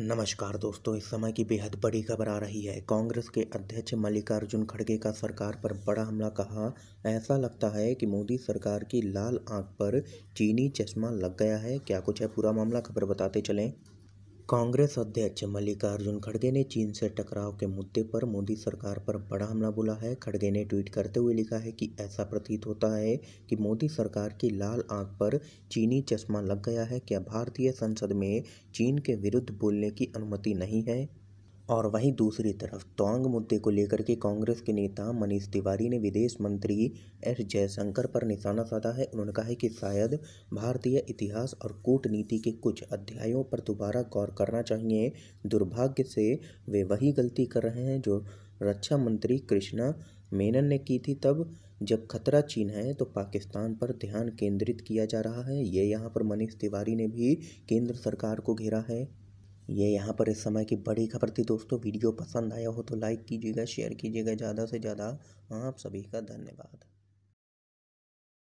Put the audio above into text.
नमस्कार दोस्तों इस समय की बेहद बड़ी खबर आ रही है कांग्रेस के अध्यक्ष मल्लिकार्जुन खड़गे का सरकार पर बड़ा हमला कहा ऐसा लगता है कि मोदी सरकार की लाल आंख पर चीनी चश्मा लग गया है क्या कुछ है पूरा मामला खबर बताते चलें कांग्रेस अध्यक्ष मल्लिकार्जुन खड़गे ने चीन से टकराव के मुद्दे पर मोदी सरकार पर बड़ा हमला बोला है खड़गे ने ट्वीट करते हुए लिखा है कि ऐसा प्रतीत होता है कि मोदी सरकार की लाल आंख पर चीनी चश्मा लग गया है क्या भारतीय संसद में चीन के विरुद्ध बोलने की अनुमति नहीं है और वहीं दूसरी तरफ तोंग मुद्दे को लेकर के कांग्रेस के नेता मनीष तिवारी ने विदेश मंत्री एस जयशंकर पर निशाना साधा है उन्होंने कहा है कि शायद भारतीय इतिहास और कूटनीति के कुछ अध्यायों पर दोबारा गौर करना चाहिए दुर्भाग्य से वे वही गलती कर रहे हैं जो रक्षा मंत्री कृष्णा मेनन ने की थी तब जब खतरा चीन है तो पाकिस्तान पर ध्यान केंद्रित किया जा रहा है ये यहाँ पर मनीष तिवारी ने भी केंद्र सरकार को घेरा है ये यहाँ पर इस समय की बड़ी खबर थी दोस्तों वीडियो पसंद आया हो तो लाइक कीजिएगा शेयर कीजिएगा ज़्यादा से ज़्यादा आप सभी का धन्यवाद